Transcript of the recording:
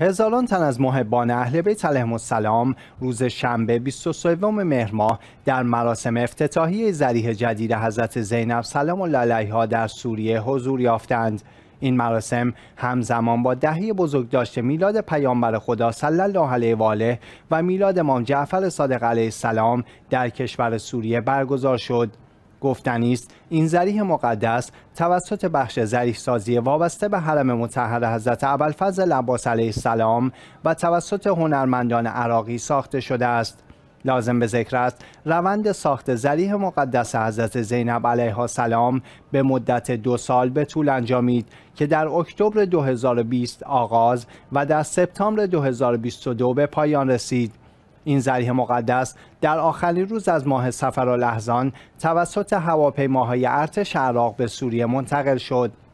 هزاران تن از محبان اهل بیت علیهم السلام روز شنبه 23 مهر ماه در مراسم افتتاحیه زریح جدید حضرت زینب سلام الله علیها در سوریه حضور یافتند این مراسم همزمان با دهه بزرگداشت میلاد پیامبر خدا صلی الله علیه و آله و میلاد امام جعفر صادق علیه السلام در کشور سوریه برگزار شد گفتنی است این ذریح مقدس توسط بخش زریح سازی وابسته به حرم مطهر حضرت ابوالفضل عباس علیه السلام و توسط هنرمندان عراقی ساخته شده است لازم به ذکر است روند ساخت ذریح مقدس حضرت زینب علیها السلام به مدت دو سال به طول انجامید که در اکتبر 2020 آغاز و در سپتامبر 2022 به پایان رسید این زریه مقدس در آخرین روز از ماه سفر و لحظان توسط هواپیماهای ارتش عراق به سوریه منتقل شد